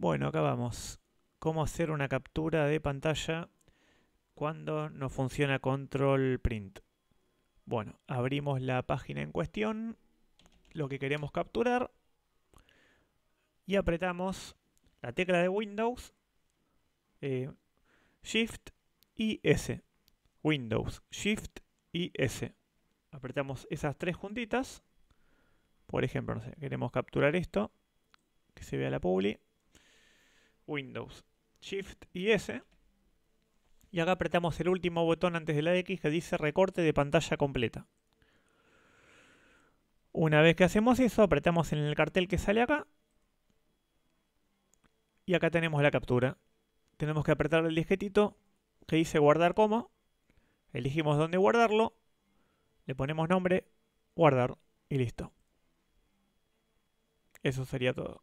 Bueno, acá vamos. Cómo hacer una captura de pantalla cuando no funciona control print. Bueno, abrimos la página en cuestión, lo que queremos capturar y apretamos la tecla de Windows, eh, Shift y S. Windows, Shift y S. Apretamos esas tres juntitas. Por ejemplo, queremos capturar esto, que se vea la publi. Windows, Shift y S. Y acá apretamos el último botón antes de la X que dice recorte de pantalla completa. Una vez que hacemos eso, apretamos en el cartel que sale acá. Y acá tenemos la captura. Tenemos que apretar el disquetito que dice guardar como. Elegimos dónde guardarlo. Le ponemos nombre, guardar y listo. Eso sería todo.